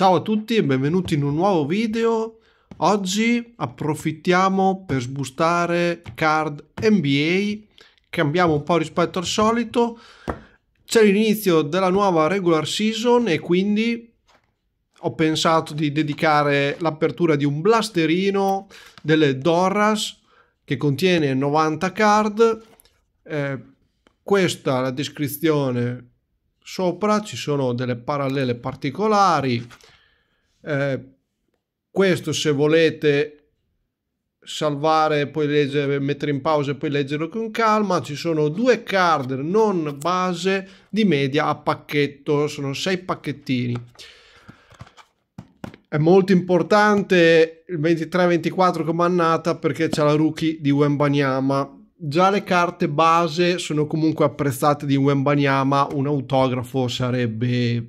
Ciao a tutti e benvenuti in un nuovo video. Oggi approfittiamo per sbustare card NBA, cambiamo un po' rispetto al solito. C'è l'inizio della nuova regular season e quindi ho pensato di dedicare l'apertura di un blasterino delle Dorras che contiene 90 card. Eh, questa è la descrizione sopra ci sono delle parallele particolari eh, questo se volete salvare poi leggere mettere in pausa e poi leggerlo con calma ci sono due card non base di media a pacchetto sono sei pacchettini è molto importante il 23-24 come annata perché c'è la rookie di Wembanyama già le carte base sono comunque apprezzate di Wembanyama, un autografo sarebbe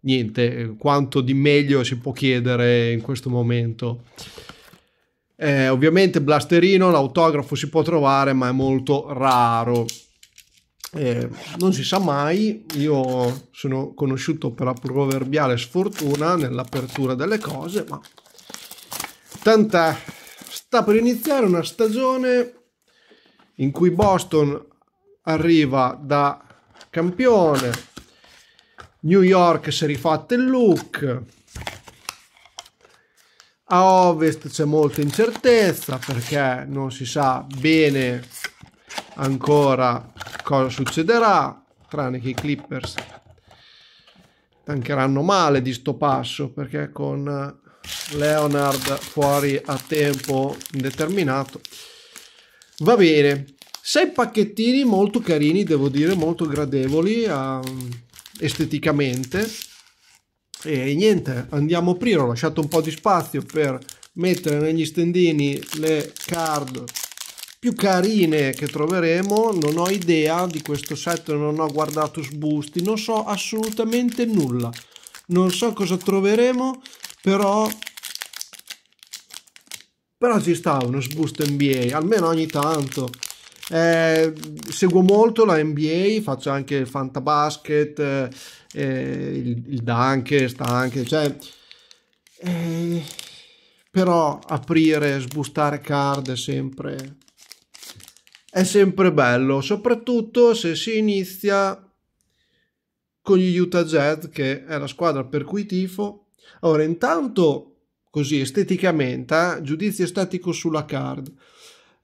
niente, quanto di meglio si può chiedere in questo momento. Eh, ovviamente Blasterino, l'autografo si può trovare, ma è molto raro. Eh, non si sa mai, io sono conosciuto per la proverbiale sfortuna nell'apertura delle cose, ma tant'è, sta per iniziare una stagione in cui Boston arriva da campione, New York si è rifatto il look, a ovest c'è molta incertezza perché non si sa bene ancora cosa succederà, tranne che i Clippers tancheranno male di sto passo perché con Leonard fuori a tempo indeterminato Va bene, sei pacchettini molto carini, devo dire, molto gradevoli um, esteticamente. E niente, andiamo a aprire, ho lasciato un po' di spazio per mettere negli stendini le card più carine che troveremo, non ho idea di questo set, non ho guardato sbusti, non so assolutamente nulla, non so cosa troveremo, però però ci sta uno sbusto NBA, almeno ogni tanto. Eh, seguo molto la NBA, faccio anche il fantabasket, eh, eh il, il sta anche, cioè... Eh, però aprire, sbustare card è sempre... È sempre bello, soprattutto se si inizia con gli Utah Jazz, che è la squadra per cui tifo. Ora, intanto così esteticamente, eh? giudizio estetico sulla card.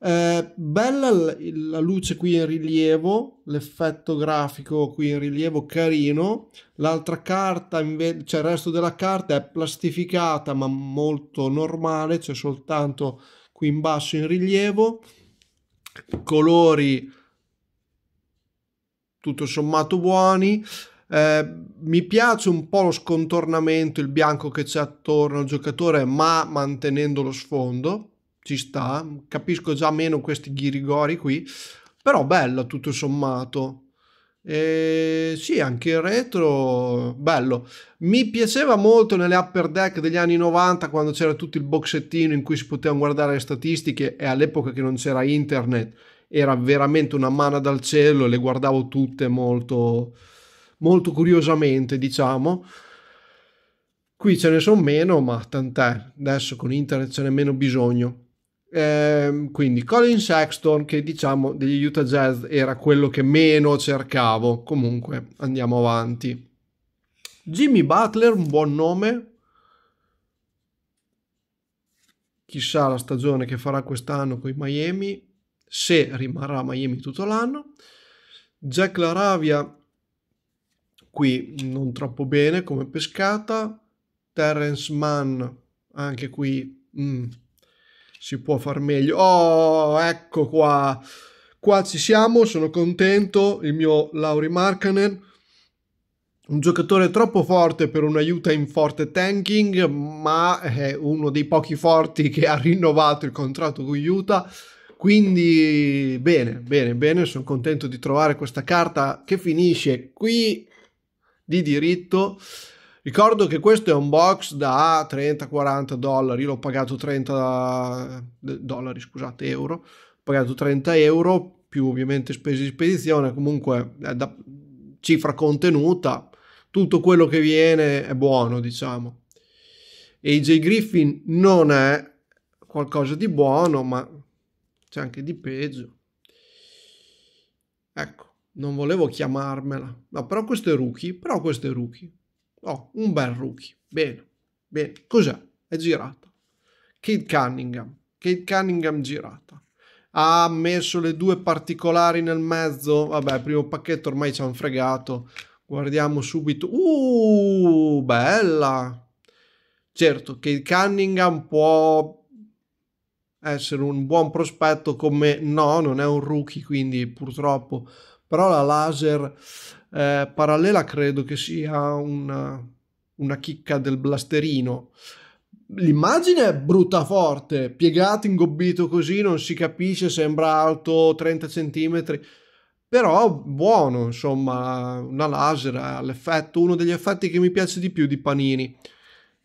Eh, bella l- la luce qui in rilievo, l'effetto grafico qui in rilievo carino. L'altra carta, inve- cioè il resto della carta è plastificata ma molto normale, c'è cioè soltanto qui in basso in rilievo. Colori tutto sommato buoni. Eh, mi piace un po' lo scontornamento, il bianco che c'è attorno al giocatore, ma mantenendo lo sfondo, ci sta. Capisco già meno questi ghirigori qui, però bello tutto sommato. E sì, anche il retro, bello. Mi piaceva molto nelle upper deck degli anni 90 quando c'era tutto il boxettino in cui si potevano guardare le statistiche e all'epoca che non c'era internet era veramente una mana dal cielo, le guardavo tutte molto, molto curiosamente, diciamo. Qui ce ne sono meno, ma tant'è, adesso con internet ce n'è meno bisogno. Eh, quindi Colin Sexton, che diciamo degli Utah Jazz era quello che meno cercavo. Comunque andiamo avanti. Jimmy Butler, un buon nome. Chissà la stagione che farà quest'anno con i Miami, se rimarrà a Miami tutto l'anno. Jack Laravia qui non troppo bene come pescata. Terence Mann, anche qui mm, si può far meglio. Oh, ecco qua. Qua ci siamo, sono contento. Il mio Lauri Markkanen, un giocatore troppo forte per un aiuto in forte tanking, ma è uno dei pochi forti che ha rinnovato il contratto con Utah. Quindi bene, bene, bene, sono contento di trovare questa carta che finisce qui di diritto. Ricordo che questo è un box da 30-40 dollari, l'ho pagato 30 eh, dollari, scusate, euro, ho pagato 30 euro più ovviamente spese di spedizione, comunque è eh, da cifra contenuta, tutto quello che viene è buono, diciamo. E AJ Griffin non è qualcosa di buono, ma c'è anche di peggio. Ecco non volevo chiamarmela, no, però questo è rookie, però questo è rookie. Oh, un bel rookie. Bene, bene. Cos'è? È girata. Kate Cunningham. Kate Cunningham girata. Ha messo le due particolari nel mezzo. Vabbè, primo pacchetto ormai ci hanno fregato. Guardiamo subito. Uh, bella. Certo, Kate Cunningham può essere un buon prospetto come no, non è un rookie, quindi purtroppo però la laser eh, parallela credo che sia una, una chicca del blasterino. L'immagine è brutta forte, piegato, ingobbito così, non si capisce, sembra alto 30 cm, però buono, insomma, una laser l'effetto, uno degli effetti che mi piace di più di Panini.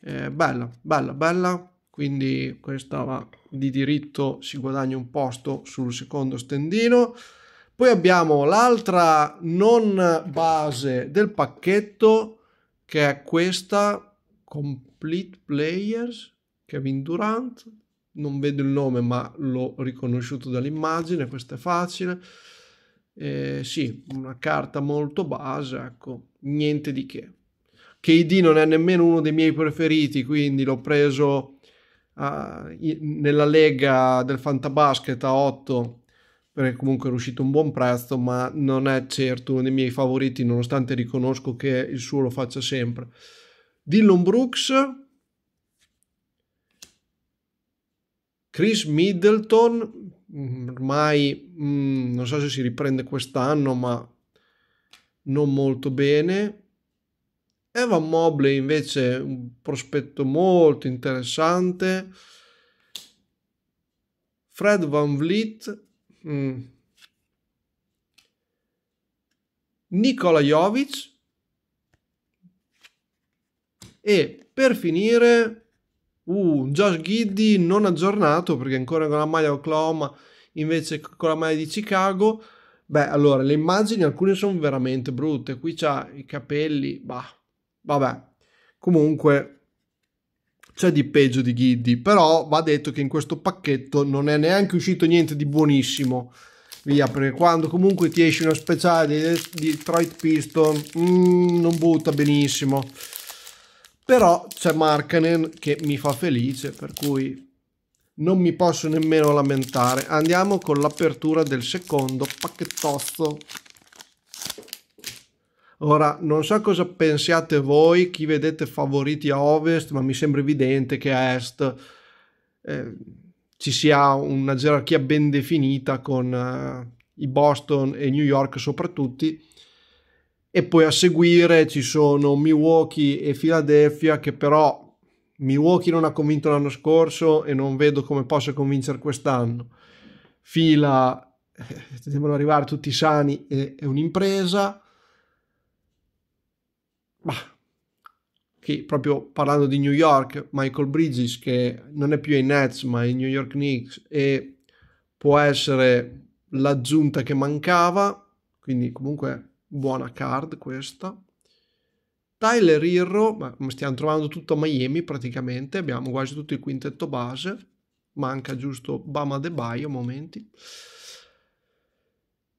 Eh, bella, bella, bella, quindi questa va di diritto, si guadagna un posto sul secondo stendino. Poi abbiamo l'altra non base del pacchetto che è questa Complete Players Kevin Durant. Non vedo il nome ma l'ho riconosciuto dall'immagine, questa è facile. Eh, sì, una carta molto base, ecco, niente di che. KD non è nemmeno uno dei miei preferiti, quindi l'ho preso uh, nella lega del Fantabasket a 8 perché comunque era uscito un buon prezzo, ma non è certo uno dei miei favoriti, nonostante riconosco che il suo lo faccia sempre. Dillon Brooks, Chris Middleton, mm, ormai mh, mm, non so se si riprende quest'anno, ma non molto bene. Evan Mobley invece un prospetto molto interessante. Fred Van Vliet Mm. Nikola Jovic e per finire uh, Josh Giddy non aggiornato perché ancora con la maglia Oklahoma invece con la maglia di Chicago beh allora le immagini alcune sono veramente brutte qui c'ha i capelli bah vabbè comunque c'è di peggio di Giddy, però va detto che in questo pacchetto non è neanche uscito niente di buonissimo. Via, perché quando comunque ti esce una speciale di Detroit Piston, mm, non butta benissimo. Però c'è Markanen che mi fa felice, per cui non mi posso nemmeno lamentare. Andiamo con l'apertura del secondo pacchettozzo. Ora, non so cosa pensiate voi, chi vedete favoriti a ovest, ma mi sembra evidente che a est eh, ci sia una gerarchia ben definita con eh, i Boston e New York soprattutto. E poi a seguire ci sono Milwaukee e Philadelphia che però Milwaukee non ha convinto l'anno scorso e non vedo come possa convincere quest'anno. Fila, eh, devono arrivare tutti sani, è, eh, è un'impresa bah, che proprio parlando di New York, Michael Bridges che non è più ai Nets ma ai New York Knicks e può essere l'aggiunta che mancava, quindi comunque buona card questa. Tyler Irro, ma stiamo trovando tutto a Miami praticamente, abbiamo quasi tutto il quintetto base, manca giusto Bama De Baio momenti.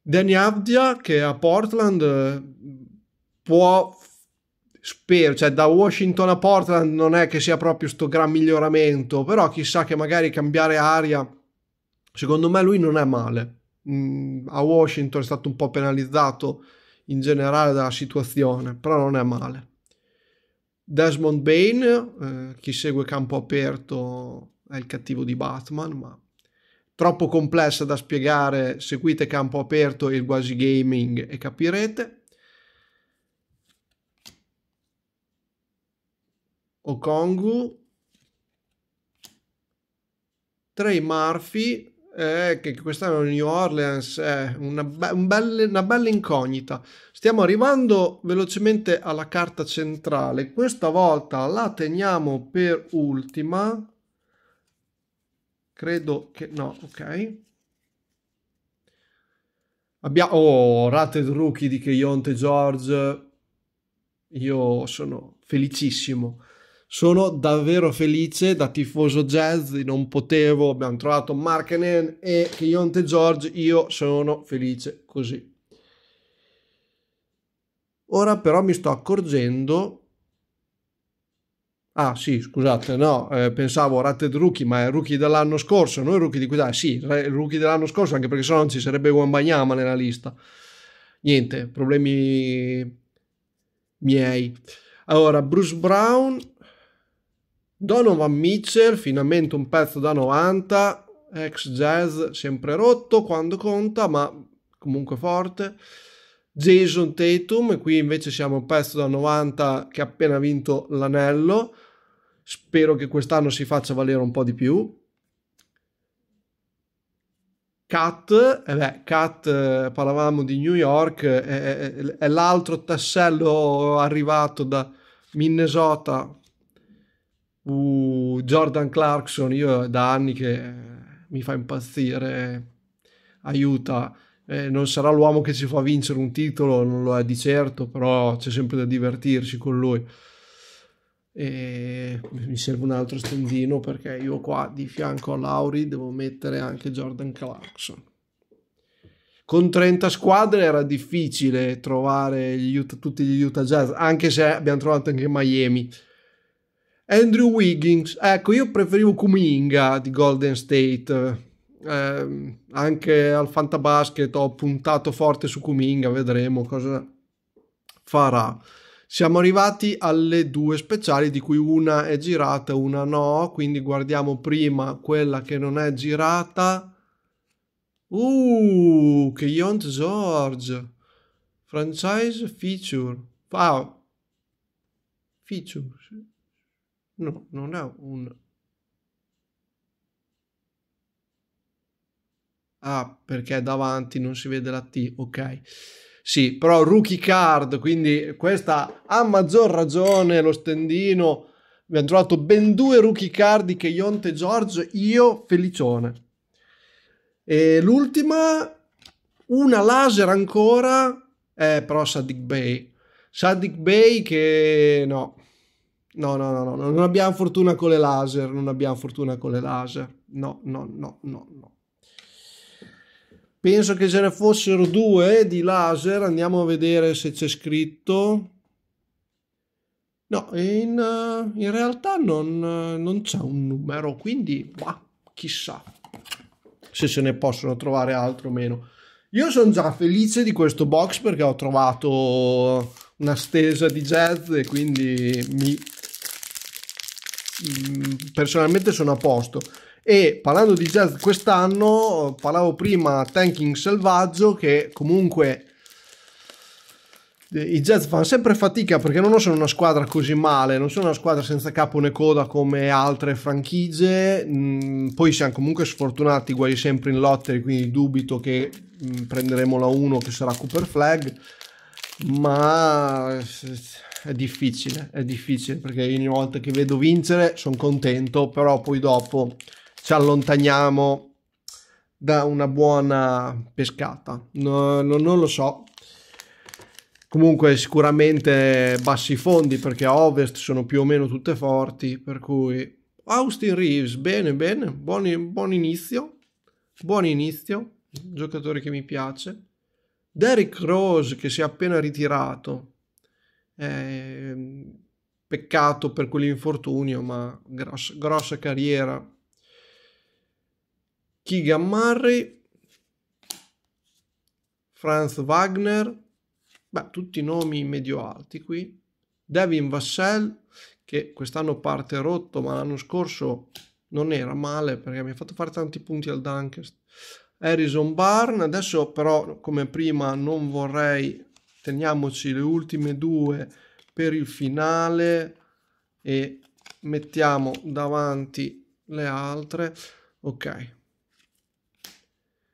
Danny Avdia che a Portland eh, può spero, cioè da Washington a Portland non è che sia proprio sto gran miglioramento, però chissà che magari cambiare aria, secondo me lui non è male. Mm, a Washington è stato un po' penalizzato in generale dalla situazione, però non è male. Desmond Bane, eh, chi segue campo aperto è il cattivo di Batman, ma troppo complessa da spiegare, seguite campo aperto e il quasi gaming e capirete. Okongu, Trey Murphy, eh, che questa è New Orleans, è una, be- un belle, una bella incognita. Stiamo arrivando velocemente alla carta centrale, questa volta la teniamo per ultima. Credo che no, ok. Abbiamo oh, Rated Rookie di Keonte George. Io sono felicissimo. Sono davvero felice da tifoso jazz, non potevo, abbiamo trovato Markenen e Chionte George, io sono felice così. Ora però mi sto accorgendo... Ah sì, scusate, no, eh, pensavo Rated Rookie, ma è Rookie dell'anno scorso, noi Rookie di quella, sì, Rookie dell'anno scorso, anche perché se no non ci sarebbe Wambanyama nella lista. Niente, problemi miei. Allora, Bruce Brown Donovan Mitchell, finalmente un pezzo da 90, ex jazz sempre rotto quando conta, ma comunque forte. Jason Tatum, qui invece siamo un pezzo da 90 che ha appena vinto l'anello. Spero che quest'anno si faccia valere un po' di più. Cat, eh, eh parlavamo di New York, è, eh, è, eh, è l'altro tassello arrivato da Minnesota Uh, Jordan Clarkson, io da anni che eh, mi fa impazzire, aiuta. Eh, non sarà l'uomo che ci fa vincere un titolo, non lo è di certo, però c'è sempre da divertirci con lui. E mi serve un altro stendino perché io qua di fianco a Lauri devo mettere anche Jordan Clarkson. Con 30 squadre era difficile trovare gli Utah, tutti gli Utah Jazz, anche se abbiamo trovato anche Miami. Andrew Wiggins, ecco, io preferivo Kuminga di Golden State. Eh, anche al Fantabasket ho puntato forte su Kuminga, vedremo cosa farà. Siamo arrivati alle due speciali, di cui una è girata, una no, quindi guardiamo prima quella che non è girata. Uh, Yont George, franchise feature. Wow, feature, No, non ha un... Ah, perché davanti non si vede la T, ok. Sì, però rookie card, quindi questa ha maggior ragione lo stendino. Abbiamo trovato ben due rookie card di Keionte George, io felicione. E l'ultima, una laser ancora, eh, però Sadik Bay. Sadik Bay che no, No, no, no, no, non abbiamo fortuna con le laser, non abbiamo fortuna con le laser. No, no, no, no, no. Penso che ce ne fossero due di laser, andiamo a vedere se c'è scritto. No, in, in realtà non, non c'è un numero, quindi bah, chissà se se ne possono trovare altro o meno. Io sono già felice di questo box perché ho trovato una stesa di jazz e quindi mi personalmente sono a posto. E parlando di jazz quest'anno, parlavo prima Tanking Selvaggio che comunque eh, i Jazz fanno sempre fatica perché non sono una squadra così male, non sono una squadra senza capo né coda come altre franchigie, poi siamo comunque sfortunati, guai sempre in lottery, quindi dubito che prenderemo la 1 che sarà Cooper Flag, ma eh, è difficile, è difficile perché ogni volta che vedo vincere sono contento, però poi dopo ci allontaniamo da una buona pescata. No, no, non lo so. Comunque sicuramente bassi fondi perché a ovest sono più o meno tutte forti, per cui Austin Reeves, bene, bene, buon, buon inizio, buon inizio, giocatore che mi piace. Derrick Rose che si è appena ritirato, eh, peccato per quell'infortunio, ma grossa, grossa carriera. Keegan Murray, Franz Wagner, beh, tutti nomi medio-alti qui. Devin Vassell, che quest'anno parte rotto, ma l'anno scorso non era male perché mi ha fatto fare tanti punti al Dunkest. Harrison Barn, adesso però come prima non vorrei teniamoci le ultime due per il finale e mettiamo davanti le altre ok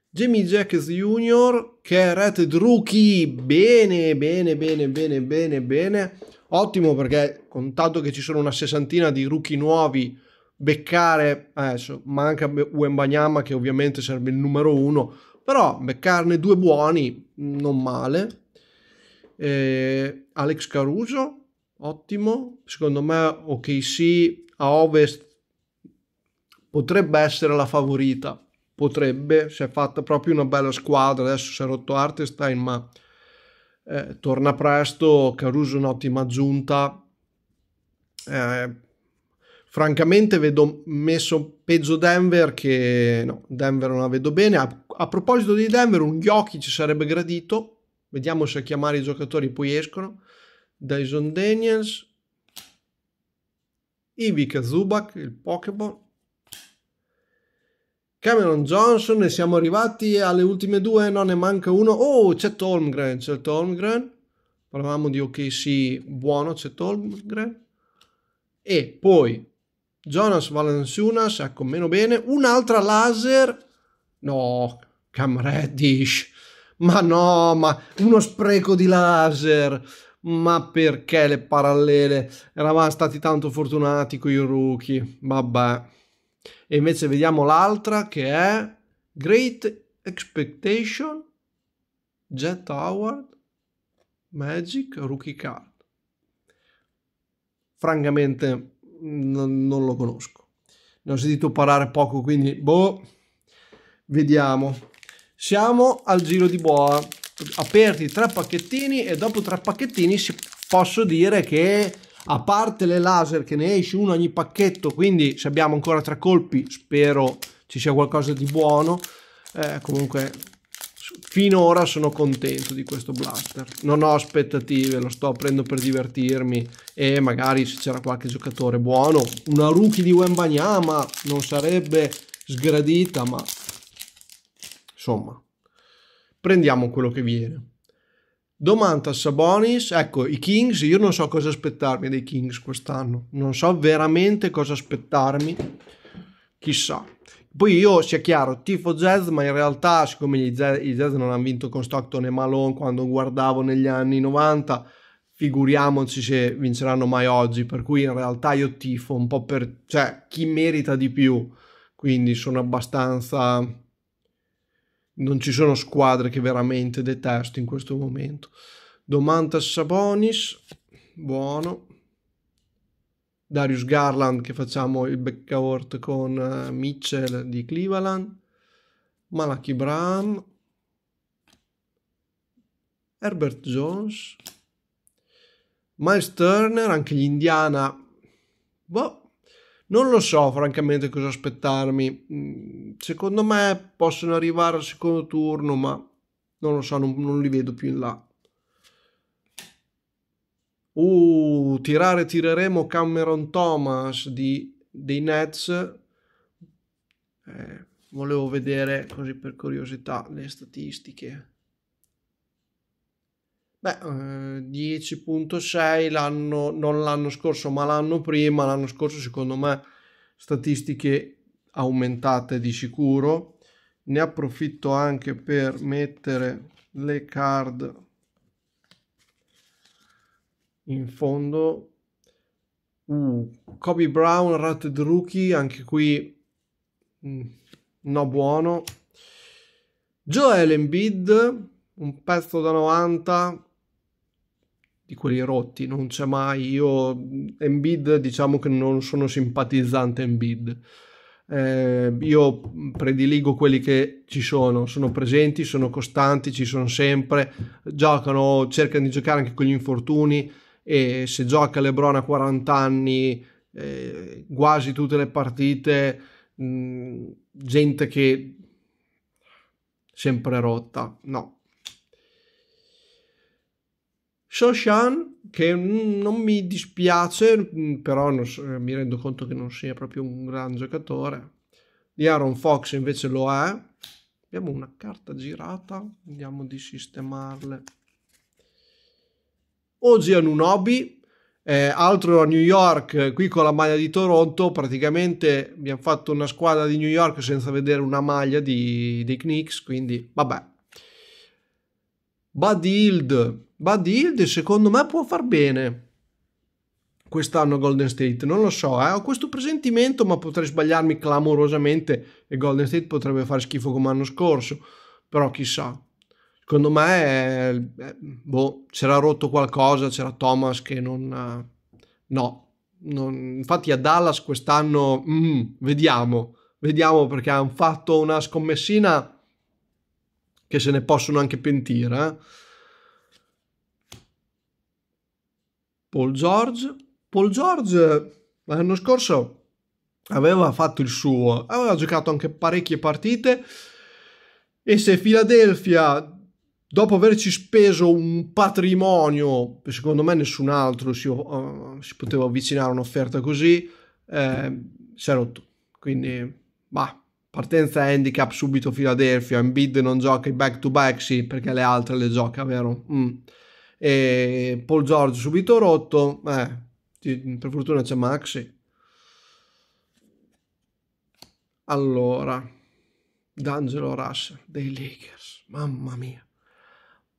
Jamie Jacks Junior che è rated rookie bene bene bene bene bene bene ottimo perché contato che ci sono una sessantina di rookie nuovi beccare eh, adesso manca Wembanyama che ovviamente serve il numero uno però beccarne due buoni non male eh, Alex Caruso, ottimo. Secondo me OKC a ovest potrebbe essere la favorita. Potrebbe, si è fatta proprio una bella squadra. Adesso si è rotto Artestein, ma eh, torna presto. Caruso un'ottima aggiunta. Eh, francamente vedo messo peggio Denver che no, Denver non la vedo bene. A, a proposito di Denver, un Jokic sarebbe gradito Vediamo se a chiamare i giocatori poi escono. Dyson Daniels. Ivy Kazubak, il Pokémon. Cameron Johnson e siamo arrivati alle ultime due, non ne manca uno. Oh, c'è Tolmgren, c'è Tolmgren. Parlavamo di OKC, buono, c'è Tolmgren. E poi Jonas Valanciunas, ecco, meno bene. Un'altra laser. No, Cam Reddish ma no, ma uno spreco di laser, ma perché le parallele? Eravamo stati tanto fortunati con i rookie, vabbè. E invece vediamo l'altra che è Great Expectation, Jet Howard, Magic, Rookie Card. Francamente mm, non, non lo conosco. Ne ho sentito parlare poco, quindi boh, vediamo. Siamo al giro di boa, aperti tre pacchettini e dopo tre pacchettini posso dire che a parte le laser che ne esce uno ogni pacchetto, quindi se abbiamo ancora tre colpi spero ci sia qualcosa di buono, eh, comunque finora sono contento di questo blaster non ho aspettative lo sto aprendo per divertirmi e magari se c'era qualche giocatore buono una rookie di Wembanyama non sarebbe sgradita ma insomma, prendiamo quello che viene. Domanda Sabonis, ecco i Kings, io non so cosa aspettarmi dei Kings quest'anno, non so veramente cosa aspettarmi, chissà. Poi io, sia chiaro, tifo jazz, ma in realtà siccome i jazz, i jazz non hanno vinto con Stockton e Malone quando guardavo negli anni 90, figuriamoci se vinceranno mai oggi, per cui in realtà io tifo un po' per, cioè, chi merita di più, quindi sono abbastanza non ci sono squadre che veramente detesto in questo momento. Domantas Sabonis, buono. Darius Garland che facciamo il backcourt con eh, Mitchell di Cleveland. Malachi Bram. Herbert Jones. Miles Turner, anche gli Indiana. Boh, non lo so francamente cosa aspettarmi. Mm, secondo me possono arrivare al secondo turno, ma non lo so, non, non li vedo più in là. Uh, tirare tireremo Cameron Thomas di, dei Nets. Eh, volevo vedere così per curiosità le statistiche. Beh, uhm, eh, 10.6 l'anno, non l'anno scorso, ma l'anno prima, l'anno scorso secondo me statistiche aumentate di sicuro. Ne approfitto anche per mettere le card in fondo. Uh, Kobe Brown, Rated Rookie, anche qui mm, no buono. Joel Embiid, un pezzo da 90, di quelli rotti, non c'è mai, io Embed diciamo che non sono simpatizzante Embed, eh, io prediligo quelli che ci sono, sono presenti, sono costanti, ci sono sempre, giocano, cercano di giocare anche con gli infortuni e se gioca Lebron a 40 anni eh, quasi tutte le partite, mh, mm, gente che sempre rotta, no, Shoshan, che non mi dispiace, mm, però so, eh, mi rendo conto che non sia proprio un gran giocatore. Di Aaron Fox invece lo è. Abbiamo una carta girata, andiamo di sistemarle. Oggi Anunobi, eh, altro a New York, eh, qui con la maglia di Toronto, praticamente abbiamo fatto una squadra di New York senza vedere una maglia di, dei Knicks, quindi vabbè. Bad Hild, Hilde secondo me può far bene quest'anno Golden State, non lo so, eh? ho questo presentimento ma potrei sbagliarmi clamorosamente e Golden State potrebbe fare schifo come l'anno scorso, però chissà. Secondo me è... Eh, eh, boh, c'era rotto qualcosa, c'era Thomas che non... Eh, no, non... infatti a Dallas quest'anno mm, vediamo, vediamo perché hanno fatto una scommessina che se ne possono anche pentire. Eh? Paul George. Paul George l'anno scorso aveva fatto il suo, aveva giocato anche parecchie partite e se Philadelphia dopo averci speso un patrimonio, secondo me nessun altro si, uh, si poteva avvicinare a un'offerta così, eh, si è rotto. Quindi, bah, partenza handicap subito Philadelphia, Embiid non gioca i back to back, sì, perché le altre le gioca, vero? Mm e Paul George subito rotto, eh, per fortuna c'è Maxi. Allora, D'Angelo Russell dei Lakers, mamma mia,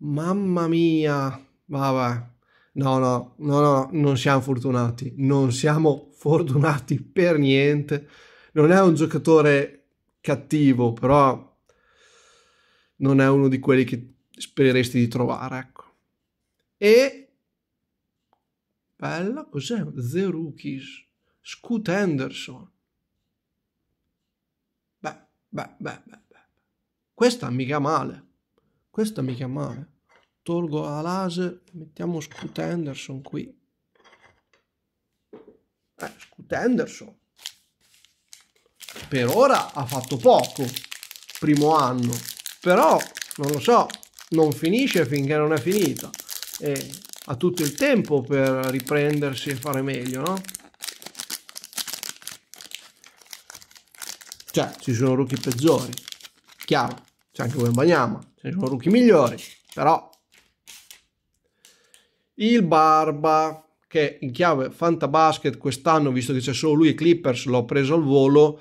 mamma mia, vabbè, no, no, no, no, non siamo fortunati, non siamo fortunati per niente. Non è un giocatore cattivo, però non è uno di quelli che spereresti di trovare, ecco e bella cos'è? The Rookies, Scoot Anderson. Beh, beh, beh, beh, beh. Questa mica male. Questa mica male. Tolgo la laser, mettiamo Scoot Anderson qui. Eh, Scoot Anderson. Per ora ha fatto poco, primo anno. Però, non lo so, non finisce finché non è finita eh, ha tutto il tempo per riprendersi e fare meglio, no? Cioè, ci sono rookie peggiori, chiaro, c'è anche Wembanyama, ci sono rookie migliori, però... Il Barba, che in chiave Fanta Basket quest'anno, visto che c'è solo lui e Clippers, l'ho preso al volo,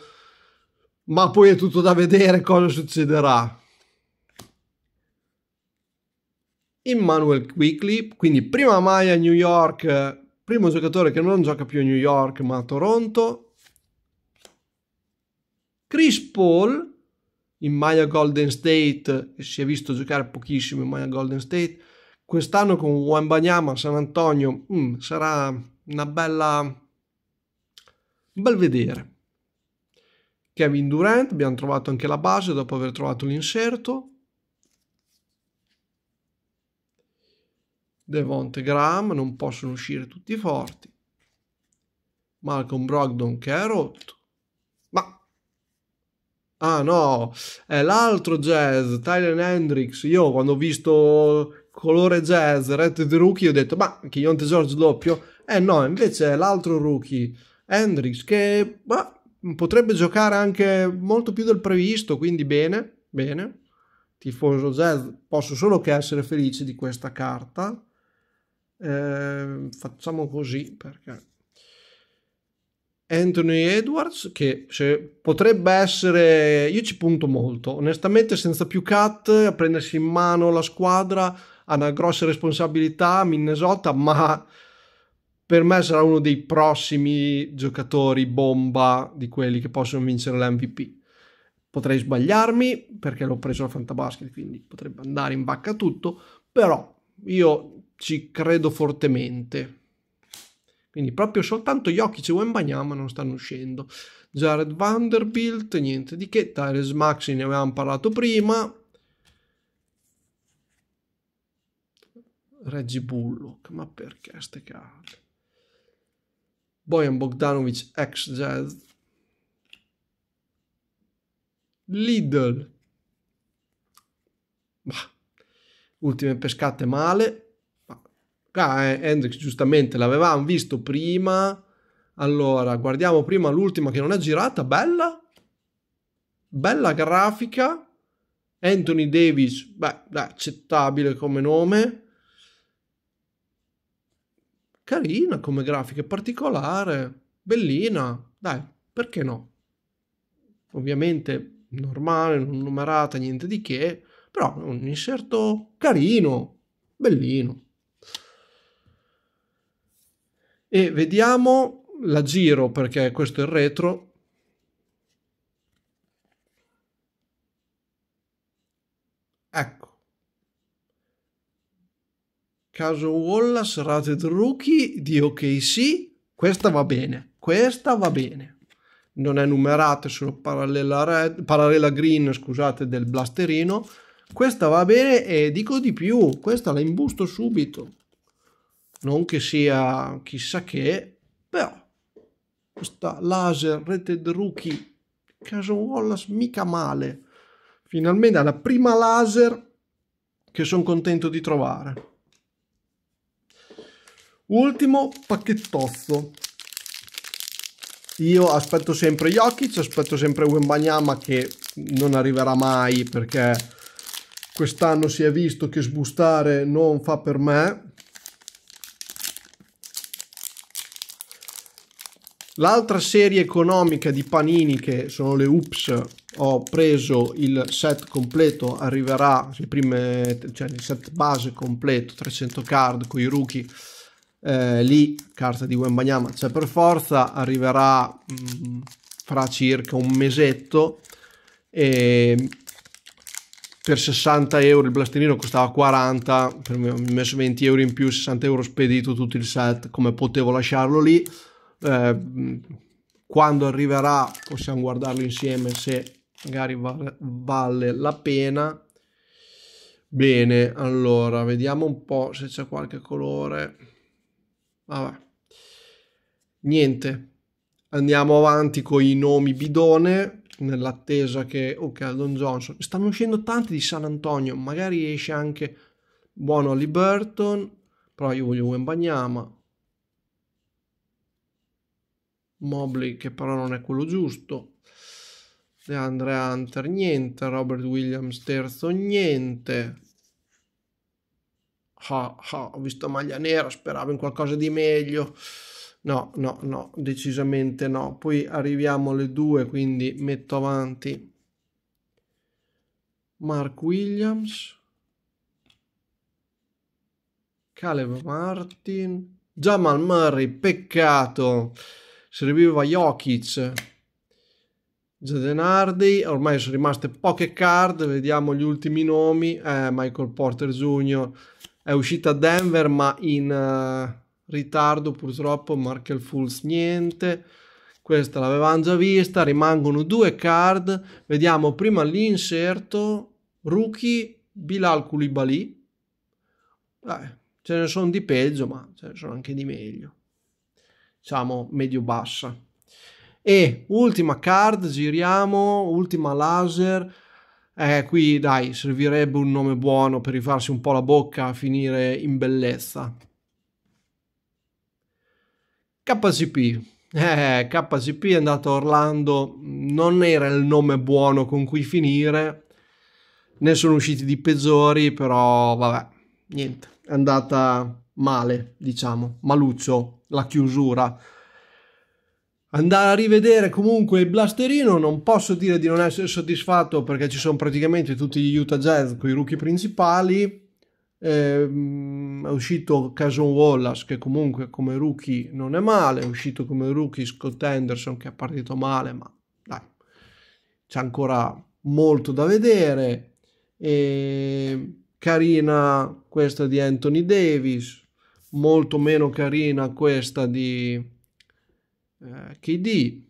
ma poi è tutto da vedere cosa succederà Immanuel Quickly, quindi prima maglia New York, eh, primo giocatore che non gioca più a New York ma a Toronto. Chris Paul in maglia Golden State, si è visto giocare pochissimo in maglia Golden State. Quest'anno con Wambanyama a San Antonio mm, sarà una bella... un bel vedere. Kevin Durant, abbiamo trovato anche la base dopo aver trovato l'inserto. Devonte Graham, non possono uscire tutti forti. Malcolm Brogdon che è rotto. Ma... Ah no, è l'altro jazz, Tyler Hendrix. Io quando ho visto colore jazz, Red the Rookie, ho detto ma che Ionte George doppio? Eh no, invece è l'altro rookie, Hendrix, che ma, potrebbe giocare anche molto più del previsto, quindi bene, bene. Tifoso jazz, posso solo che essere felice di questa carta eh, facciamo così perché Anthony Edwards che potrebbe essere io ci punto molto onestamente senza più cut a prendersi in mano la squadra ha una grossa responsabilità Minnesota ma per me sarà uno dei prossimi giocatori bomba di quelli che possono vincere l'MVP potrei sbagliarmi perché l'ho preso a Fantabasket quindi potrebbe andare in vacca tutto però io ci credo fortemente. Quindi proprio soltanto Jokic e Wembanyama non stanno uscendo. Jared Vanderbilt, niente di che. Tyrese Maxi ne avevamo parlato prima. Reggie Bullock, ma perché ste carte? Bojan Bogdanovic, ex Jazz. Lidl. Bah. Ultime pescate male. Ah, eh, Hendrix giustamente l'avevamo visto prima. Allora, guardiamo prima l'ultima che non è girata, bella. Bella grafica. Anthony Davis, beh, beh accettabile come nome. Carina come grafica, particolare, bellina. Dai, perché no? Ovviamente normale, non numerata, niente di che, però un inserto carino, bellino e vediamo, la giro perché questo è il retro, Ecco. Caso Wallace, rated rookie di OKC. Questa va bene. Questa va bene. Non è numerata, è solo parallela, red, parallela green, scusate, del blasterino. Questa va bene e dico di più, questa la imbusto subito non che sia chissà che, però questa laser rated rookie Cason Wallace mica male. Finalmente è la prima laser che sono contento di trovare. Ultimo pacchettozzo. Io aspetto sempre Jokic, aspetto sempre Wembanyama che non arriverà mai perché quest'anno si è visto che sbustare non fa per me, L'altra serie economica di panini che sono le UPS, ho preso il set completo, arriverà le prime, cioè il set base completo, 300 card con i rookie, eh, lì carta di Wembanyama c'è cioè per forza, arriverà mh, mm, fra circa un mesetto e per 60 euro il blasterino costava 40, per me ho messo 20 euro in più, 60 euro spedito tutto il set come potevo lasciarlo lì eh, quando arriverà possiamo guardarlo insieme se magari vale, vale la pena. Bene, allora vediamo un po' se c'è qualche colore. Vabbè. Niente, andiamo avanti con i nomi bidone nell'attesa che oh Keldon Johnson stanno uscendo tanti di San Antonio magari esce anche buono Liberton però io voglio Wembagnama Mobley che però non è quello giusto, DeAndre Hunter niente, Robert Williams terzo niente. Ah, ah, ho visto maglia nera, speravo in qualcosa di meglio. No, no, no, decisamente no. Poi arriviamo alle due, quindi metto avanti Mark Williams, Caleb Martin, Jamal Murray, peccato serviva Jokic, Zedenardi, ormai sono rimaste poche card, vediamo gli ultimi nomi, eh, Michael Porter Jr. è uscita a Denver ma in uh, ritardo purtroppo, Markel Fulls niente, questa l'avevamo già vista, rimangono due card, vediamo prima l'inserto, rookie Bilal Koulibaly, eh, ce ne sono di peggio ma ce ne sono anche di meglio diciamo medio-bassa. E ultima card, giriamo, ultima laser. Eh, qui dai, servirebbe un nome buono per rifarsi un po' la bocca a finire in bellezza. KCP. Eh, KCP è andato a Orlando, non era il nome buono con cui finire, ne sono usciti di peggiori, però vabbè, niente, è andata male, diciamo, maluccio, la chiusura. Andare a rivedere comunque il blasterino, non posso dire di non essere soddisfatto perché ci sono praticamente tutti gli Utah Jazz con i rookie principali. Ehm, è uscito Cason Wallace che comunque come rookie non è male, è uscito come rookie Scott Anderson che ha partito male, ma dai, c'è ancora molto da vedere. E ehm, carina questa di Anthony Davis molto meno carina questa di eh, KD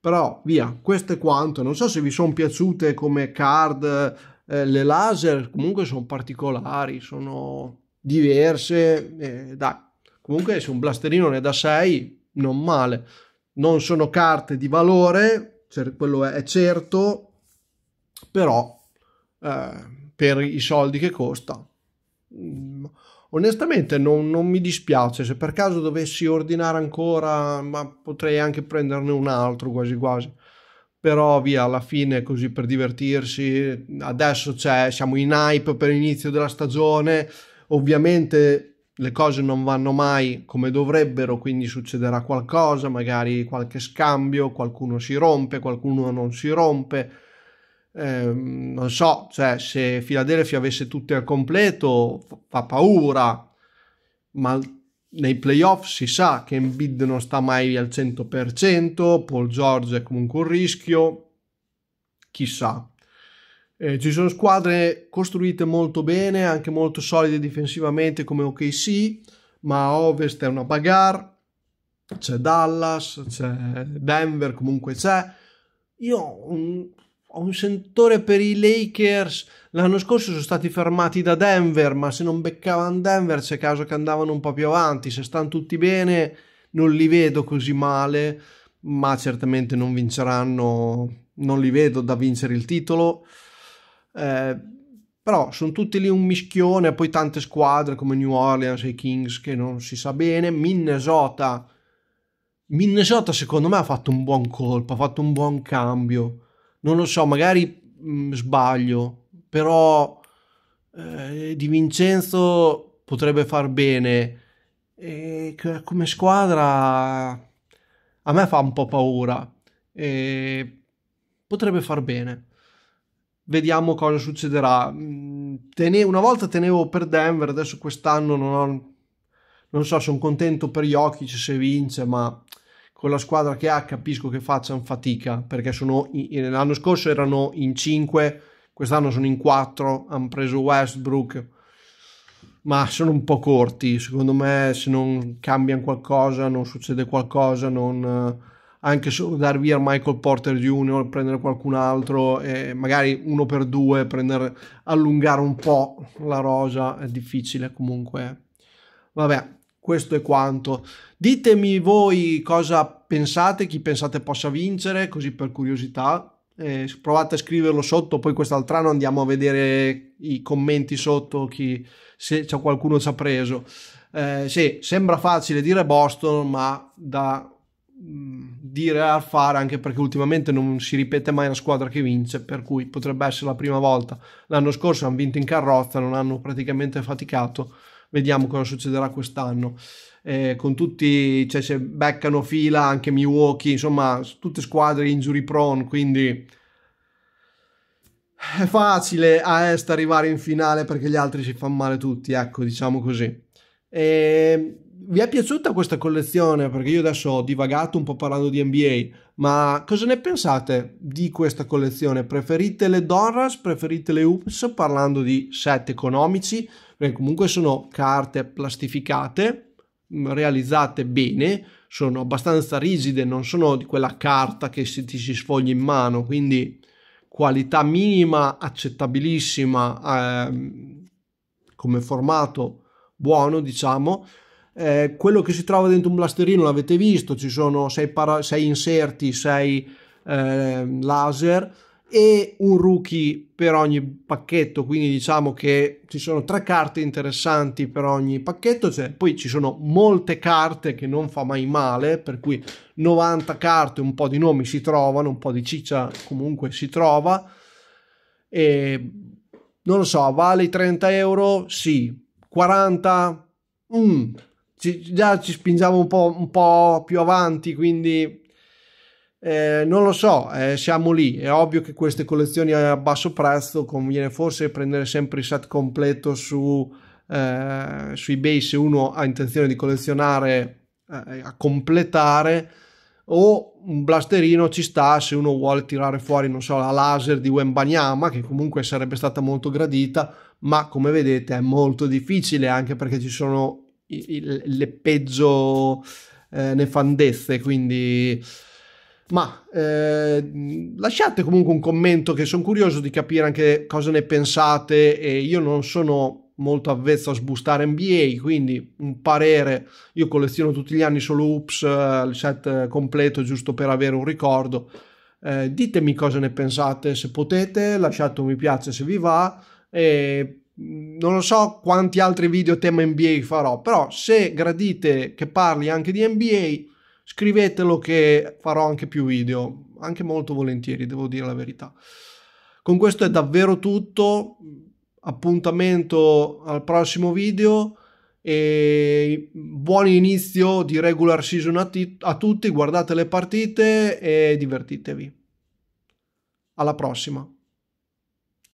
però via questo è quanto non so se vi sono piaciute come card eh, le laser comunque sono particolari sono diverse eh, dai comunque se un blasterino ne da 6 non male non sono carte di valore quello è, è certo però eh, per i soldi che costa mm, Onestamente non, non, mi dispiace, se per caso dovessi ordinare ancora, ma potrei anche prenderne un altro quasi quasi. Però via, alla fine così per divertirsi, adesso siamo in hype per l'inizio della stagione, ovviamente le cose non vanno mai come dovrebbero, quindi succederà qualcosa, magari qualche scambio, qualcuno si rompe, qualcuno non si rompe, eh, non so, cioè, se Philadelphia avesse tutte al completo fa paura, ma nei playoff si sa che Embiid non sta mai al 100%, Paul George è comunque un rischio, chissà. Eh, ci sono squadre costruite molto bene, anche molto solide difensivamente come OKC, ma a ovest è una bagarre, c'è Dallas, c'è Denver, comunque c'è. Io ho un sentore per i Lakers. L'anno scorso sono stati fermati da Denver, ma se non beccavano Denver c'è caso che andavano un po' più avanti. Se stanno tutti bene, non li vedo così male, ma certamente non vinceranno, non li vedo da vincere il titolo. Eh, però sono tutti lì un mischione, poi tante squadre come New Orleans e i Kings che non si sa bene, Minnesota. Minnesota secondo me ha fatto un buon colpo, ha fatto un buon cambio non lo so, magari mh, mm, sbaglio, però eh, Di Vincenzo potrebbe far bene. E come squadra a me fa un po' paura. E potrebbe far bene. Vediamo cosa succederà. Mm, tene- una volta tenevo per Denver, adesso quest'anno non ho... Non so, sono contento per Jokic se vince, ma con la squadra che ha capisco che facciano fatica perché sono in, l'anno scorso erano in 5, quest'anno sono in 4, hanno preso Westbrook, ma sono un po' corti, secondo me se non cambiano qualcosa, non succede qualcosa, non, eh, anche solo dar via Michael Porter Jr., prendere qualcun altro, e magari uno per due, prendere, allungare un po' la rosa è difficile comunque. Vabbè, questo è quanto. Ditemi voi cosa pensate, chi pensate possa vincere, così per curiosità. Eh, provate a scriverlo sotto, poi quest'altrano andiamo a vedere i commenti sotto, chi, se c'è qualcuno ci ha preso. Eh, sì, sembra facile dire Boston, ma da mm, dire a fare anche perché ultimamente non si ripete mai la squadra che vince per cui potrebbe essere la prima volta l'anno scorso hanno vinto in carrozza non hanno praticamente faticato vediamo cosa succederà quest'anno. Eh, con tutti, cioè se beccano fila anche Milwaukee, insomma, tutte squadre injury prone, quindi è facile a Est arrivare in finale perché gli altri si fanno male tutti, ecco, diciamo così. E ehm, vi è piaciuta questa collezione? Perché io adesso ho divagato un po' parlando di NBA, ma cosa ne pensate di questa collezione? Preferite le Doras? Preferite le Ups? Parlando di set economici perché comunque sono carte plastificate, mm, realizzate bene, sono abbastanza rigide, non sono di quella carta che si, ti si sfoglia in mano, quindi qualità minima, accettabilissima eh, come formato buono, diciamo. Eh, quello che si trova dentro un blasterino l'avete visto, ci sono sei, para- sei inserti, sei eh, laser, e un rookie per ogni pacchetto, quindi diciamo che ci sono tre carte interessanti per ogni pacchetto, cioè, poi ci sono molte carte che non fa mai male, per cui 90 carte, un po' di nomi si trovano, un po' di ciccia comunque si trova e non lo so, vale i 30 euro? Sì, 40? Mm. Ci, già ci spingiamo un po', un po' più avanti, quindi eh, non lo so, eh, siamo lì. È ovvio che queste collezioni a basso prezzo conviene forse prendere sempre il set completo su, eh, su eBay se uno ha intenzione di collezionare eh, a completare o un blasterino ci sta se uno vuole tirare fuori, non so, la laser di Wembanyama che comunque sarebbe stata molto gradita, ma come vedete è molto difficile anche perché ci sono il, il, le peggio eh, nefandezze, quindi ma eh, lasciate comunque un commento che sono curioso di capire anche cosa ne pensate e io non sono molto avvezzo a sbustare NBA quindi un parere io colleziono tutti gli anni solo Ups eh, il set completo giusto per avere un ricordo eh, ditemi cosa ne pensate se potete lasciate un mi piace se vi va e mm, non lo so quanti altri video tema NBA farò però se gradite che parli anche di NBA scrivetelo che farò anche più video, anche molto volentieri, devo dire la verità. Con questo è davvero tutto, appuntamento al prossimo video e buon inizio di regular season a, t- a tutti, guardate le partite e divertitevi. Alla prossima.